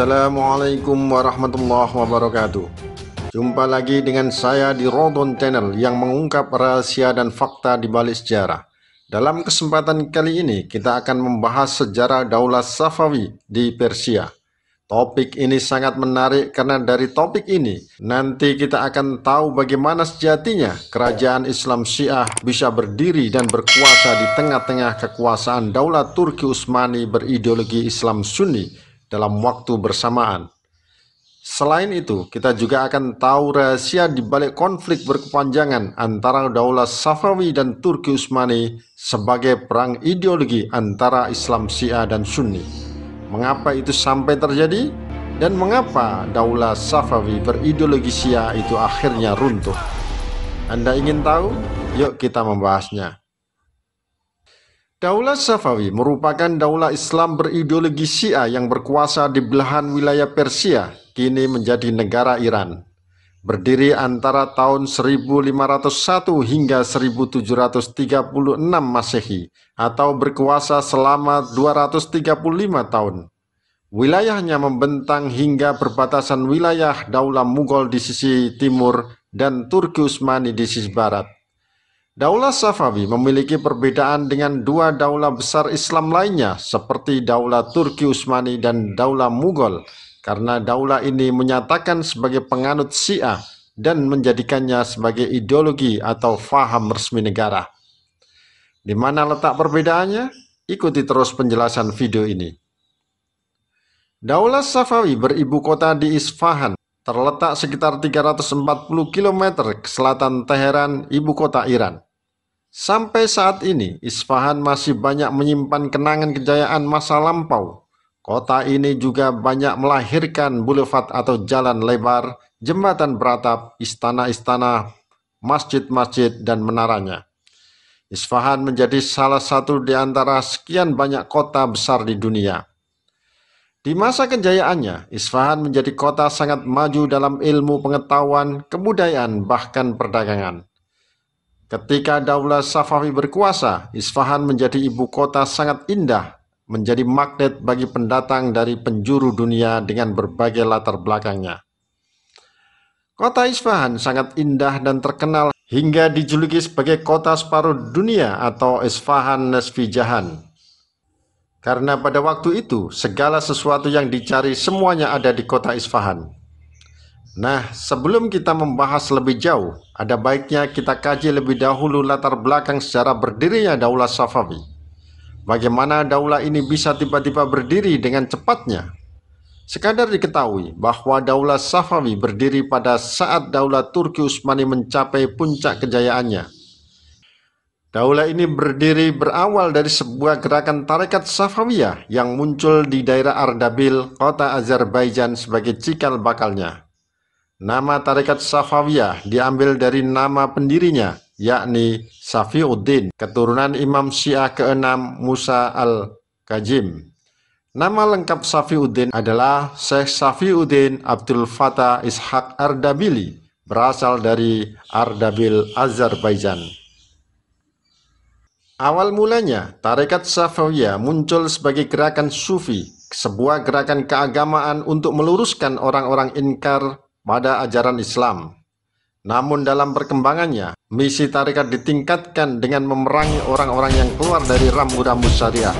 Assalamualaikum warahmatullahi wabarakatuh Jumpa lagi dengan saya di Rodon Channel yang mengungkap rahasia dan fakta di balik sejarah Dalam kesempatan kali ini kita akan membahas sejarah Daulah Safawi di Persia Topik ini sangat menarik karena dari topik ini nanti kita akan tahu bagaimana sejatinya kerajaan Islam Syiah bisa berdiri dan berkuasa di tengah-tengah kekuasaan Daulah Turki Utsmani berideologi Islam Sunni dalam waktu bersamaan. Selain itu, kita juga akan tahu rahasia di balik konflik berkepanjangan antara Daulah Safawi dan Turki Utsmani sebagai perang ideologi antara Islam Syiah dan Sunni. Mengapa itu sampai terjadi? Dan mengapa Daulah Safawi berideologi Syiah itu akhirnya runtuh? Anda ingin tahu? Yuk kita membahasnya. Daulah Safawi merupakan daulah Islam berideologi Syiah yang berkuasa di belahan wilayah Persia, kini menjadi negara Iran. Berdiri antara tahun 1501 hingga 1736 Masehi atau berkuasa selama 235 tahun. Wilayahnya membentang hingga perbatasan wilayah Daulah Mughal di sisi timur dan Turki Utsmani di sisi barat. Daulah Safawi memiliki perbedaan dengan dua daulah besar Islam lainnya seperti daulah Turki Utsmani dan daulah Mughal karena daulah ini menyatakan sebagai penganut Syiah dan menjadikannya sebagai ideologi atau faham resmi negara. Di mana letak perbedaannya? Ikuti terus penjelasan video ini. Daulah Safawi beribu kota di Isfahan, terletak sekitar 340 km ke selatan Teheran, ibu kota Iran. Sampai saat ini, Isfahan masih banyak menyimpan kenangan kejayaan masa lampau. Kota ini juga banyak melahirkan boulevard atau jalan lebar, jembatan beratap, istana-istana, masjid-masjid, dan menaranya. Isfahan menjadi salah satu di antara sekian banyak kota besar di dunia. Di masa kejayaannya, Isfahan menjadi kota sangat maju dalam ilmu pengetahuan, kebudayaan, bahkan perdagangan. Ketika Daulah Safawi berkuasa, Isfahan menjadi ibu kota sangat indah, menjadi magnet bagi pendatang dari penjuru dunia dengan berbagai latar belakangnya. Kota Isfahan sangat indah dan terkenal hingga dijuluki sebagai kota separuh dunia atau Isfahan Nesfijahan. Karena pada waktu itu, segala sesuatu yang dicari semuanya ada di kota Isfahan. Nah, sebelum kita membahas lebih jauh, ada baiknya kita kaji lebih dahulu latar belakang secara berdirinya Daulah Safawi. Bagaimana daulah ini bisa tiba-tiba berdiri dengan cepatnya? Sekadar diketahui bahwa Daulah Safawi berdiri pada saat Daulah Turki Utsmani mencapai puncak kejayaannya. Daulah ini berdiri berawal dari sebuah gerakan tarekat Safawiyah yang muncul di daerah Ardabil, kota Azerbaijan sebagai cikal bakalnya. Nama tarekat Safawiyah diambil dari nama pendirinya, yakni Safiuddin, keturunan Imam Syiah ke-6 Musa al-Kajim. Nama lengkap Safiuddin adalah Syekh Safiuddin Abdul Fatah Ishaq Ardabili, berasal dari Ardabil, Azerbaijan. Awal mulanya, Tarekat Safawiyah muncul sebagai gerakan sufi, sebuah gerakan keagamaan untuk meluruskan orang-orang inkar pada ajaran Islam. Namun dalam perkembangannya, misi tarikat ditingkatkan dengan memerangi orang-orang yang keluar dari rambu-rambu syariah.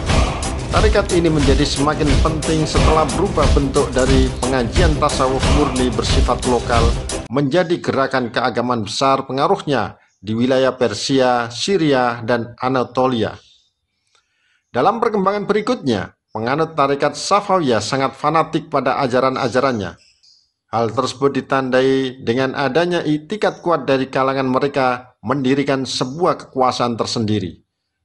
Tarikat ini menjadi semakin penting setelah berubah bentuk dari pengajian tasawuf murni bersifat lokal menjadi gerakan keagamaan besar pengaruhnya di wilayah Persia, Syria, dan Anatolia. Dalam perkembangan berikutnya, penganut tarikat Safawiyah sangat fanatik pada ajaran-ajarannya. Hal tersebut ditandai dengan adanya itikat kuat dari kalangan mereka mendirikan sebuah kekuasaan tersendiri.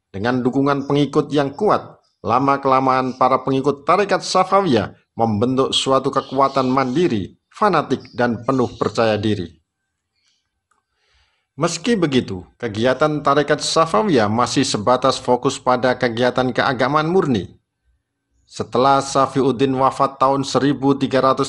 Dengan dukungan pengikut yang kuat, lama-kelamaan para pengikut tarekat Safawiyah membentuk suatu kekuatan mandiri, fanatik, dan penuh percaya diri. Meski begitu, kegiatan tarekat Safawiyah masih sebatas fokus pada kegiatan keagamaan murni, setelah Safiuddin wafat tahun 1334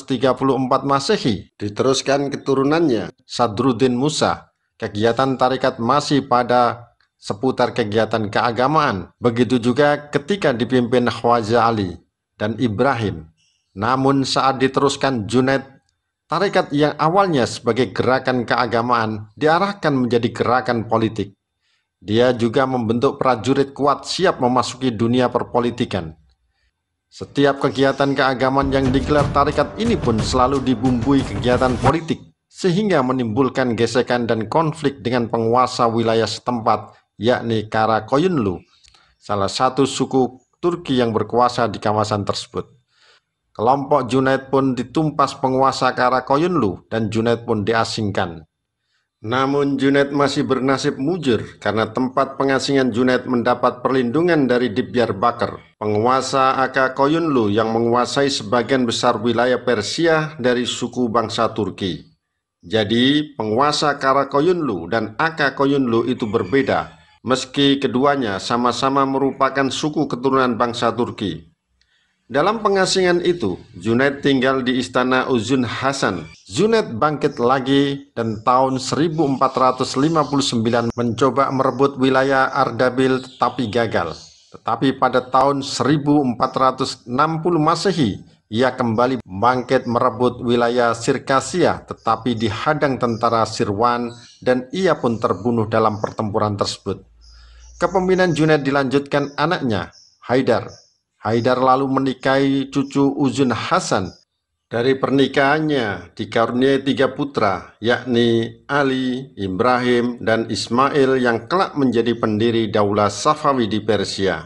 Masehi, diteruskan keturunannya Sadruddin Musa. Kegiatan tarikat masih pada seputar kegiatan keagamaan. Begitu juga ketika dipimpin Khwaja Ali dan Ibrahim. Namun saat diteruskan Junaid, tarikat yang awalnya sebagai gerakan keagamaan diarahkan menjadi gerakan politik. Dia juga membentuk prajurit kuat siap memasuki dunia perpolitikan. Setiap kegiatan keagamaan yang digelar tarikat ini pun selalu dibumbui kegiatan politik, sehingga menimbulkan gesekan dan konflik dengan penguasa wilayah setempat, yakni Karakoyunlu, salah satu suku Turki yang berkuasa di kawasan tersebut. Kelompok Junaid pun ditumpas penguasa Karakoyunlu dan Junaid pun diasingkan. Namun Junet masih bernasib mujur karena tempat pengasingan Junet mendapat perlindungan dari Dibyar Bakar, penguasa Aka Koyunlu yang menguasai sebagian besar wilayah Persia dari suku bangsa Turki. Jadi penguasa Kara Koyunlu dan Aka Koyunlu itu berbeda, meski keduanya sama-sama merupakan suku keturunan bangsa Turki. Dalam pengasingan itu, Junaid tinggal di istana Uzun Hasan. Junaid bangkit lagi dan tahun 1459 mencoba merebut wilayah Ardabil tetapi gagal. Tetapi pada tahun 1460 Masehi, ia kembali bangkit merebut wilayah Sirkasia tetapi dihadang tentara Sirwan dan ia pun terbunuh dalam pertempuran tersebut. Kepemimpinan Junaid dilanjutkan anaknya, Haidar Haidar lalu menikahi cucu Uzun Hasan. Dari pernikahannya dikaruniai tiga putra, yakni Ali, Ibrahim, dan Ismail yang kelak menjadi pendiri Daulah Safawi di Persia.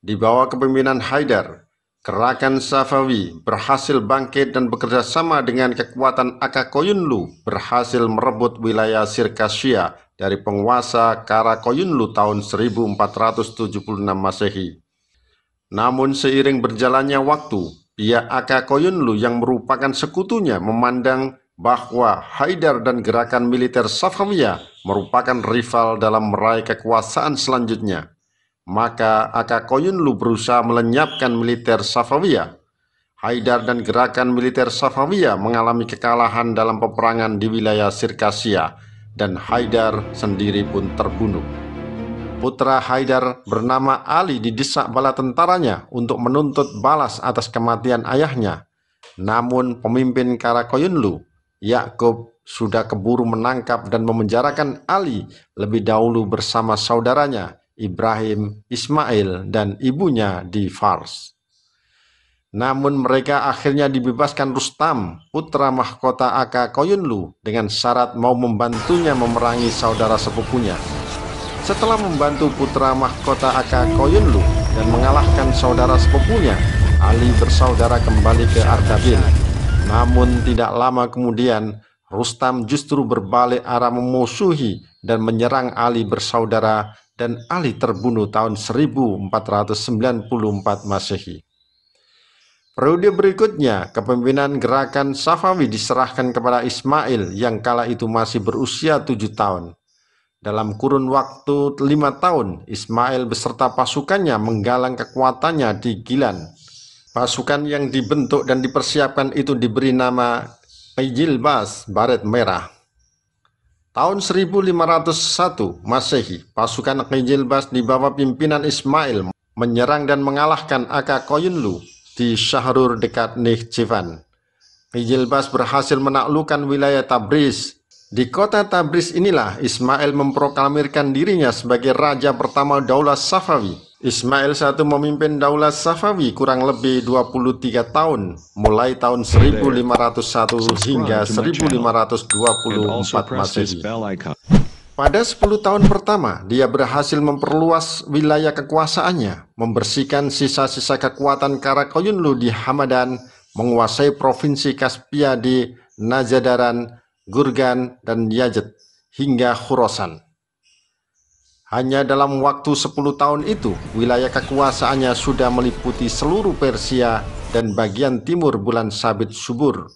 Di bawah kepemimpinan Haidar, gerakan Safawi berhasil bangkit dan bekerja sama dengan kekuatan Akakoyunlu berhasil merebut wilayah Sirkasia dari penguasa Karakoyunlu tahun 1476 Masehi. Namun seiring berjalannya waktu, pihak Koyunlu yang merupakan sekutunya memandang bahwa Haidar dan gerakan militer Safavia merupakan rival dalam meraih kekuasaan selanjutnya. Maka Koyunlu berusaha melenyapkan militer Safavia. Haidar dan gerakan militer Safavia mengalami kekalahan dalam peperangan di wilayah Sirkasia dan Haidar sendiri pun terbunuh putra Haidar bernama Ali didesak bala tentaranya untuk menuntut balas atas kematian ayahnya. Namun pemimpin Karakoyunlu, Yakub sudah keburu menangkap dan memenjarakan Ali lebih dahulu bersama saudaranya Ibrahim, Ismail, dan ibunya di Fars. Namun mereka akhirnya dibebaskan Rustam, putra mahkota Aka Koyunlu, dengan syarat mau membantunya memerangi saudara sepupunya setelah membantu putra mahkota Aka Koyunlu dan mengalahkan saudara sepupunya, Ali bersaudara kembali ke Ardabil. Namun tidak lama kemudian, Rustam justru berbalik arah memusuhi dan menyerang Ali bersaudara dan Ali terbunuh tahun 1494 Masehi. Periode berikutnya, kepemimpinan gerakan Safawi diserahkan kepada Ismail yang kala itu masih berusia tujuh tahun. Dalam kurun waktu lima tahun, Ismail beserta pasukannya menggalang kekuatannya di Gilan. Pasukan yang dibentuk dan dipersiapkan itu diberi nama Pejilbas Baret Merah. Tahun 1501 Masehi, pasukan Pejilbas di bawah pimpinan Ismail menyerang dan mengalahkan Aka Koyunlu di Syahrur dekat Nihjivan. Pejilbas berhasil menaklukkan wilayah Tabriz di kota Tabriz inilah Ismail memproklamirkan dirinya sebagai raja pertama Daulah Safawi. Ismail satu memimpin Daulah Safawi kurang lebih 23 tahun, mulai tahun 1501 hingga 1524 Masehi. Pada 10 tahun pertama, dia berhasil memperluas wilayah kekuasaannya, membersihkan sisa-sisa kekuatan Karakoyunlu di Hamadan, menguasai provinsi Kaspia di Najadaran, Gurgan, dan Yajet hingga Khurasan. Hanya dalam waktu 10 tahun itu, wilayah kekuasaannya sudah meliputi seluruh Persia dan bagian timur bulan Sabit Subur.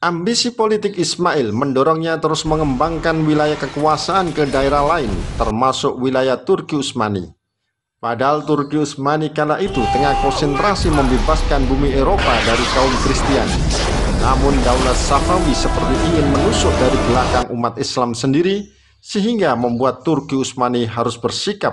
Ambisi politik Ismail mendorongnya terus mengembangkan wilayah kekuasaan ke daerah lain, termasuk wilayah Turki Utsmani. Padahal Turki Utsmani kala itu tengah konsentrasi membebaskan bumi Eropa dari kaum Kristiani. Namun Daulah Safawi seperti ingin menusuk dari belakang umat Islam sendiri sehingga membuat Turki Utsmani harus bersikap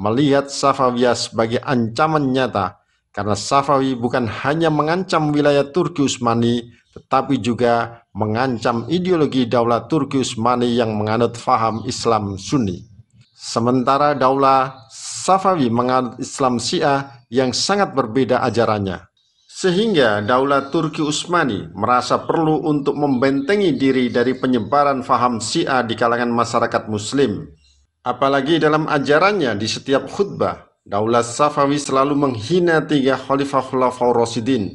melihat Safawiyah sebagai ancaman nyata karena Safawi bukan hanya mengancam wilayah Turki Utsmani tetapi juga mengancam ideologi daulah Turki Utsmani yang menganut faham Islam Sunni. Sementara daulah Safawi menganut Islam Syiah yang sangat berbeda ajarannya. Sehingga daulat Turki Utsmani merasa perlu untuk membentengi diri dari penyebaran faham Syiah di kalangan masyarakat Muslim. Apalagi dalam ajarannya di setiap khutbah, Daulat Safawi selalu menghina tiga khalifah khulafaur Rasidin,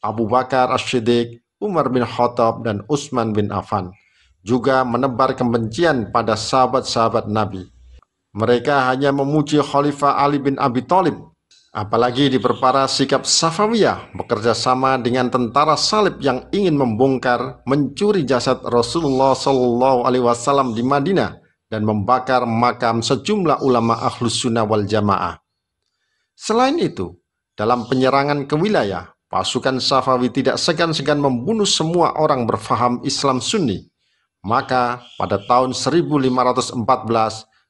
Abu Bakar as shiddiq Umar bin Khattab, dan Utsman bin Affan. Juga menebar kebencian pada sahabat-sahabat Nabi. Mereka hanya memuji Khalifah Ali bin Abi Thalib Apalagi diperparah sikap Safawiyah bekerja sama dengan tentara salib yang ingin membongkar, mencuri jasad Rasulullah Shallallahu Alaihi Wasallam di Madinah dan membakar makam sejumlah ulama ahlus sunnah wal jamaah. Selain itu, dalam penyerangan ke wilayah, pasukan Safawi tidak segan-segan membunuh semua orang berfaham Islam Sunni. Maka pada tahun 1514,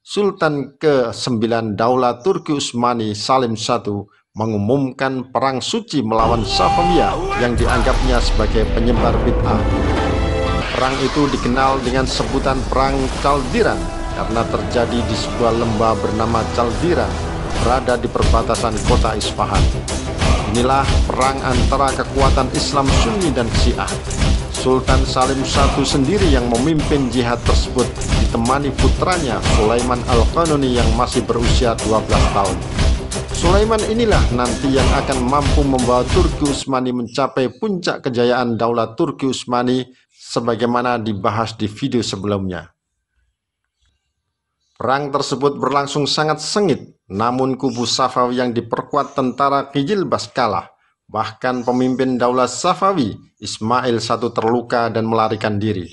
Sultan ke-9 Daulah Turki Utsmani Salim I mengumumkan perang suci melawan Safavia yang dianggapnya sebagai penyebar bid'ah. Perang itu dikenal dengan sebutan Perang Caldiran karena terjadi di sebuah lembah bernama Caldiran berada di perbatasan kota Isfahan. Inilah perang antara kekuatan Islam Sunni dan Syiah Sultan Salim I sendiri yang memimpin jihad tersebut ditemani putranya Sulaiman Al-Qanuni yang masih berusia 12 tahun. Sulaiman inilah nanti yang akan mampu membawa Turki Utsmani mencapai puncak kejayaan daulat Turki Utsmani sebagaimana dibahas di video sebelumnya. Perang tersebut berlangsung sangat sengit, namun kubu Safawi yang diperkuat tentara Kijilbas kalah Bahkan pemimpin daulah Safawi, Ismail I terluka dan melarikan diri.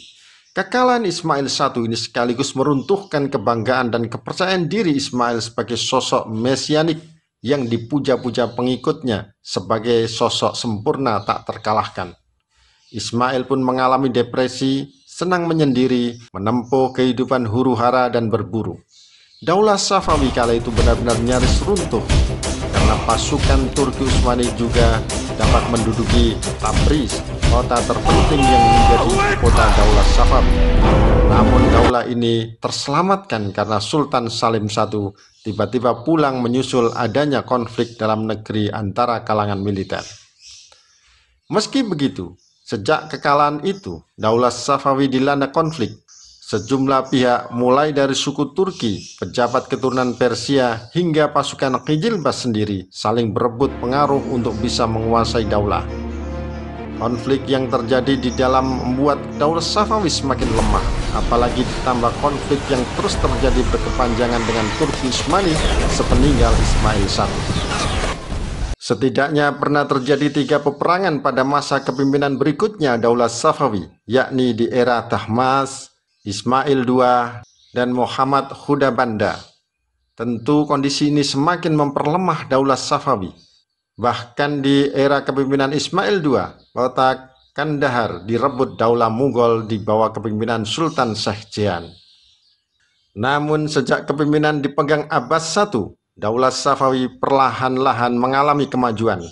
Kekalahan Ismail I ini sekaligus meruntuhkan kebanggaan dan kepercayaan diri Ismail sebagai sosok mesianik yang dipuja-puja pengikutnya sebagai sosok sempurna tak terkalahkan. Ismail pun mengalami depresi, senang menyendiri, menempuh kehidupan huru-hara dan berburu. Daulah Safawi kala itu benar-benar nyaris runtuh karena pasukan Turki Utsmani juga dapat menduduki Tabriz, kota terpenting yang menjadi kota Daulah Safar. Namun daulah ini terselamatkan karena Sultan Salim I tiba-tiba pulang menyusul adanya konflik dalam negeri antara kalangan militer. Meski begitu, sejak kekalahan itu, Daulah Safawi dilanda konflik Sejumlah pihak mulai dari suku Turki, pejabat keturunan Persia, hingga pasukan Qijilbas sendiri saling berebut pengaruh untuk bisa menguasai daulah. Konflik yang terjadi di dalam membuat daulah Safawi semakin lemah, apalagi ditambah konflik yang terus terjadi berkepanjangan dengan Turki Ismaili sepeninggal Ismail I. Setidaknya pernah terjadi tiga peperangan pada masa kepemimpinan berikutnya Daulah Safawi, yakni di era Tahmas, Ismail II, dan Muhammad Huda Banda. Tentu kondisi ini semakin memperlemah daulah Safawi. Bahkan di era kepemimpinan Ismail II, kota Kandahar direbut daulah Mughal di bawah kepemimpinan Sultan sahjian Namun sejak kepemimpinan dipegang Abbas I, daulah Safawi perlahan-lahan mengalami kemajuan.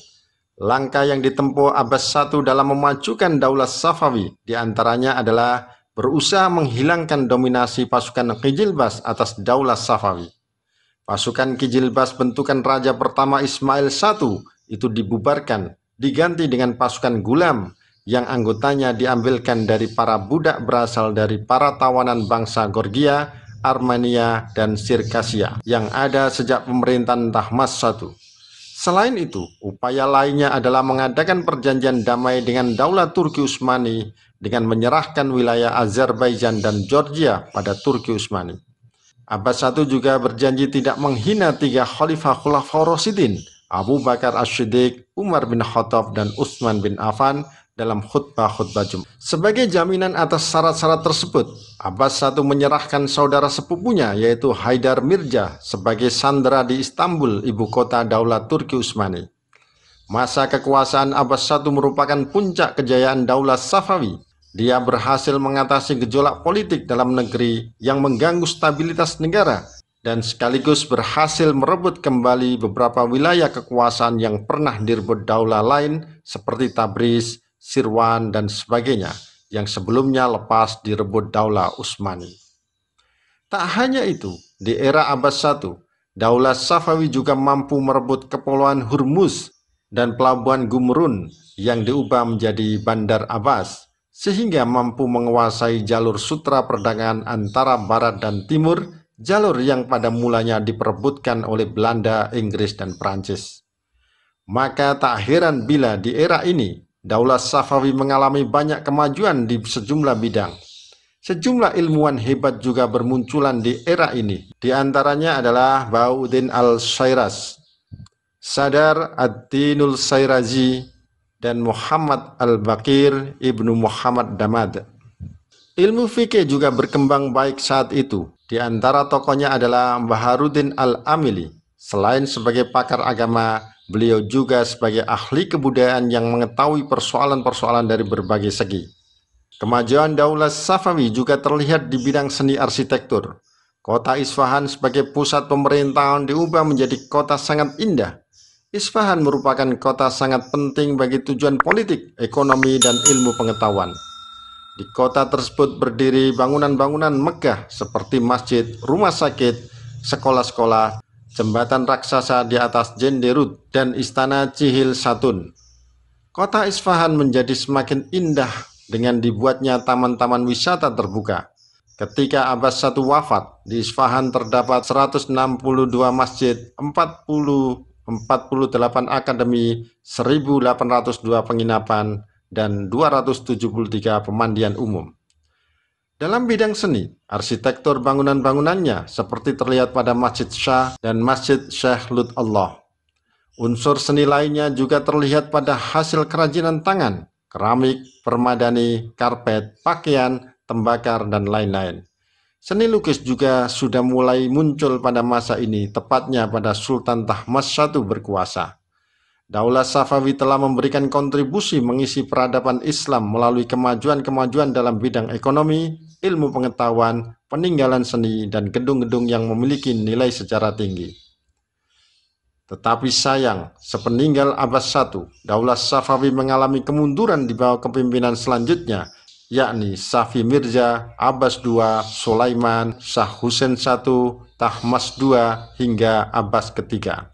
Langkah yang ditempuh Abbas I dalam memajukan daulah Safawi diantaranya adalah berusaha menghilangkan dominasi pasukan Kijilbas atas Daulah Safawi. Pasukan Kijilbas bentukan Raja pertama Ismail I itu dibubarkan, diganti dengan pasukan Gulam yang anggotanya diambilkan dari para budak berasal dari para tawanan bangsa Gorgia, Armenia, dan Sirkasia yang ada sejak pemerintahan Tahmas I. Selain itu, upaya lainnya adalah mengadakan perjanjian damai dengan Daulah Turki Utsmani dengan menyerahkan wilayah Azerbaijan dan Georgia pada Turki Utsmani. Abbas I juga berjanji tidak menghina tiga khalifah Khulafaur Rasidin, Abu Bakar ash shiddiq Umar bin Khattab, dan Utsman bin Affan dalam khutbah-khutbah Jumat. Sebagai jaminan atas syarat-syarat tersebut, Abbas I menyerahkan saudara sepupunya yaitu Haidar Mirja sebagai sandera di Istanbul, ibu kota Daulat Turki Utsmani. Masa kekuasaan Abbas I merupakan puncak kejayaan Daulah Safawi. Dia berhasil mengatasi gejolak politik dalam negeri yang mengganggu stabilitas negara dan sekaligus berhasil merebut kembali beberapa wilayah kekuasaan yang pernah direbut daulah lain seperti Tabriz, Sirwan, dan sebagainya yang sebelumnya lepas direbut daulah Utsmani. Tak hanya itu, di era abad I, daulah Safawi juga mampu merebut kepulauan Hurmuz dan pelabuhan Gumrun yang diubah menjadi Bandar Abbas, sehingga mampu menguasai jalur sutra perdagangan antara barat dan timur, jalur yang pada mulanya diperebutkan oleh Belanda, Inggris, dan Prancis. Maka tak heran bila di era ini, Daulah Safawi mengalami banyak kemajuan di sejumlah bidang. Sejumlah ilmuwan hebat juga bermunculan di era ini. Di antaranya adalah Baudin al-Syairas Sadar Ad-Dinul Sayrazi dan Muhammad Al-Bakir Ibnu Muhammad Damad. Ilmu fikih juga berkembang baik saat itu. Di antara tokohnya adalah Baharudin Al-Amili. Selain sebagai pakar agama, beliau juga sebagai ahli kebudayaan yang mengetahui persoalan-persoalan dari berbagai segi. Kemajuan Daulah Safawi juga terlihat di bidang seni arsitektur. Kota Isfahan sebagai pusat pemerintahan diubah menjadi kota sangat indah Isfahan merupakan kota sangat penting bagi tujuan politik, ekonomi, dan ilmu pengetahuan. Di kota tersebut berdiri bangunan-bangunan megah seperti masjid, rumah sakit, sekolah-sekolah, jembatan raksasa di atas Jenderut, dan istana Cihil Satun. Kota Isfahan menjadi semakin indah dengan dibuatnya taman-taman wisata terbuka. Ketika Abbas I wafat, di Isfahan terdapat 162 masjid, 40 48 akademi, 1802 penginapan, dan 273 pemandian umum. Dalam bidang seni, arsitektur bangunan-bangunannya seperti terlihat pada Masjid Shah dan Masjid Syekh Lut Allah. Unsur seni lainnya juga terlihat pada hasil kerajinan tangan, keramik, permadani, karpet, pakaian, tembakar, dan lain-lain. Seni lukis juga sudah mulai muncul pada masa ini, tepatnya pada Sultan Tahmas I berkuasa. Daulah Safawi telah memberikan kontribusi mengisi peradaban Islam melalui kemajuan-kemajuan dalam bidang ekonomi, ilmu pengetahuan, peninggalan seni, dan gedung-gedung yang memiliki nilai secara tinggi. Tetapi sayang, sepeninggal abad I, Daulah Safawi mengalami kemunduran di bawah kepimpinan selanjutnya yakni Safi Mirza, Abbas II, Sulaiman, Shah Hussein I, Tahmas II, hingga Abbas ketiga.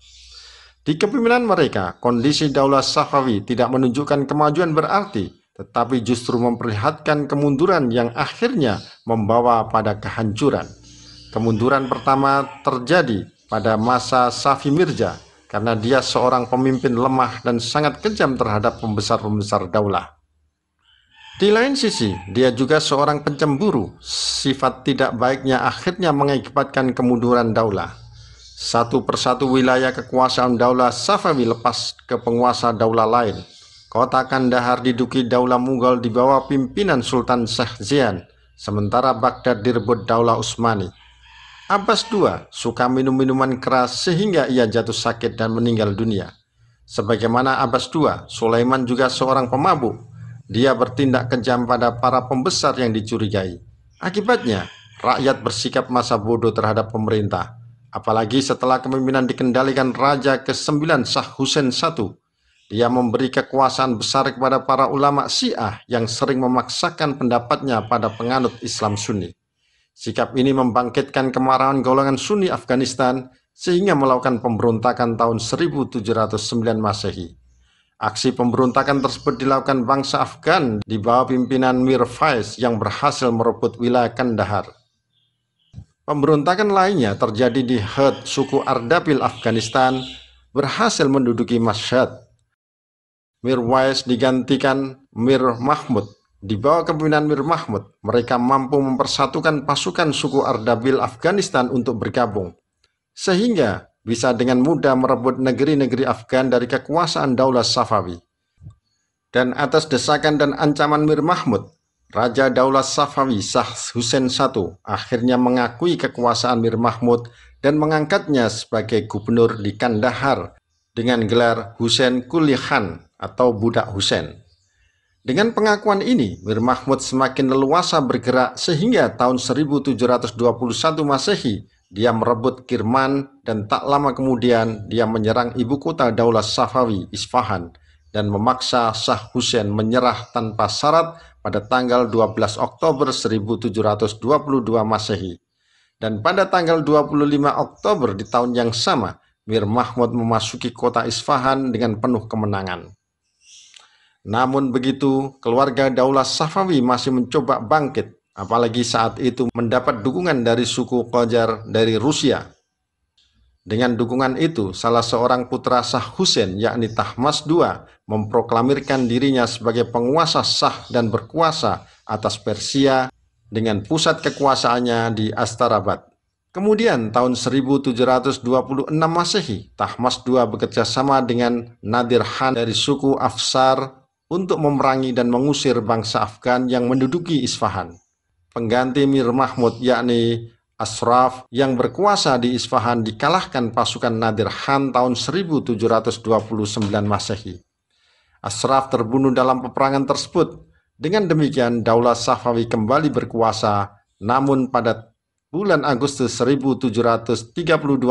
Di kepemimpinan mereka, kondisi Daulah Safawi tidak menunjukkan kemajuan berarti, tetapi justru memperlihatkan kemunduran yang akhirnya membawa pada kehancuran. Kemunduran pertama terjadi pada masa Safi Mirza karena dia seorang pemimpin lemah dan sangat kejam terhadap pembesar-pembesar daulah. Di lain sisi, dia juga seorang pencemburu. Sifat tidak baiknya akhirnya mengakibatkan kemunduran daulah. Satu persatu wilayah kekuasaan daulah Safawi lepas ke penguasa daulah lain. Kota Kandahar diduki daulah Mughal di bawah pimpinan Sultan Shahzian, sementara Baghdad direbut daulah Utsmani. Abbas II suka minum minuman keras sehingga ia jatuh sakit dan meninggal dunia. Sebagaimana Abbas II, Sulaiman juga seorang pemabuk dia bertindak kejam pada para pembesar yang dicurigai. Akibatnya, rakyat bersikap masa bodoh terhadap pemerintah. Apalagi setelah kepemimpinan dikendalikan Raja ke-9 Shah Hussein I. Dia memberi kekuasaan besar kepada para ulama Syiah yang sering memaksakan pendapatnya pada penganut Islam Sunni. Sikap ini membangkitkan kemarahan golongan Sunni Afghanistan sehingga melakukan pemberontakan tahun 1709 Masehi. Aksi pemberontakan tersebut dilakukan bangsa Afgan di bawah pimpinan Mir Faiz yang berhasil merebut wilayah Kandahar. Pemberontakan lainnya terjadi di Hud, suku Ardabil, Afghanistan, berhasil menduduki Mashhad. Mir Faiz digantikan Mir Mahmud. Di bawah kepemimpinan Mir Mahmud, mereka mampu mempersatukan pasukan suku Ardabil, Afghanistan untuk bergabung. Sehingga bisa dengan mudah merebut negeri-negeri Afgan dari kekuasaan Daulah Safawi. Dan atas desakan dan ancaman Mir Mahmud, Raja Daulah Safawi Shah Hussein I akhirnya mengakui kekuasaan Mir Mahmud dan mengangkatnya sebagai gubernur di Kandahar dengan gelar Hussein Kuli Khan atau Budak Hussein. Dengan pengakuan ini, Mir Mahmud semakin leluasa bergerak sehingga tahun 1721 Masehi dia merebut Kirman dan tak lama kemudian dia menyerang ibu kota Daulah Safawi, Isfahan dan memaksa Shah Hussein menyerah tanpa syarat pada tanggal 12 Oktober 1722 Masehi. Dan pada tanggal 25 Oktober di tahun yang sama, Mir Mahmud memasuki kota Isfahan dengan penuh kemenangan. Namun begitu, keluarga Daulah Safawi masih mencoba bangkit apalagi saat itu mendapat dukungan dari suku Qajar dari Rusia. Dengan dukungan itu, salah seorang putra Shah Hussein, yakni Tahmas II, memproklamirkan dirinya sebagai penguasa sah dan berkuasa atas Persia dengan pusat kekuasaannya di Astarabad. Kemudian tahun 1726 Masehi, Tahmas II bekerja sama dengan Nadir Khan dari suku Afsar untuk memerangi dan mengusir bangsa Afgan yang menduduki Isfahan pengganti Mir Mahmud yakni Asraf yang berkuasa di Isfahan dikalahkan pasukan Nadir Khan tahun 1729 Masehi. Asraf terbunuh dalam peperangan tersebut. Dengan demikian, Daulah Safawi kembali berkuasa, namun pada bulan Agustus 1732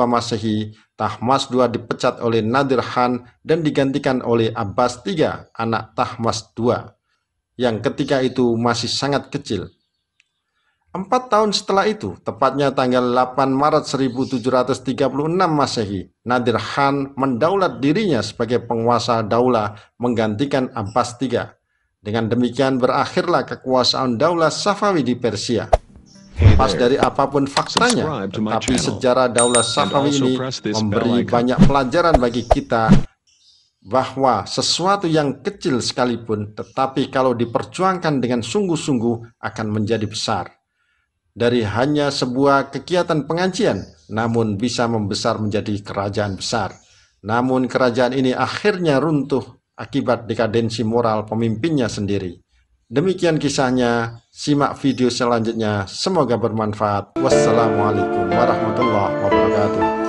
Masehi, Tahmas II dipecat oleh Nadir Khan dan digantikan oleh Abbas III, anak Tahmas II, yang ketika itu masih sangat kecil. Empat tahun setelah itu, tepatnya tanggal 8 Maret 1736 Masehi, Nadir Khan mendaulat dirinya sebagai penguasa daulah menggantikan Abbas III. Dengan demikian berakhirlah kekuasaan daulah Safawi di Persia. Lepas dari apapun faktanya, tapi sejarah daulah Safawi ini memberi banyak pelajaran bagi kita bahwa sesuatu yang kecil sekalipun, tetapi kalau diperjuangkan dengan sungguh-sungguh akan menjadi besar dari hanya sebuah kegiatan pengajian, namun bisa membesar menjadi kerajaan besar. Namun kerajaan ini akhirnya runtuh akibat dekadensi moral pemimpinnya sendiri. Demikian kisahnya, simak video selanjutnya. Semoga bermanfaat. Wassalamualaikum warahmatullahi wabarakatuh.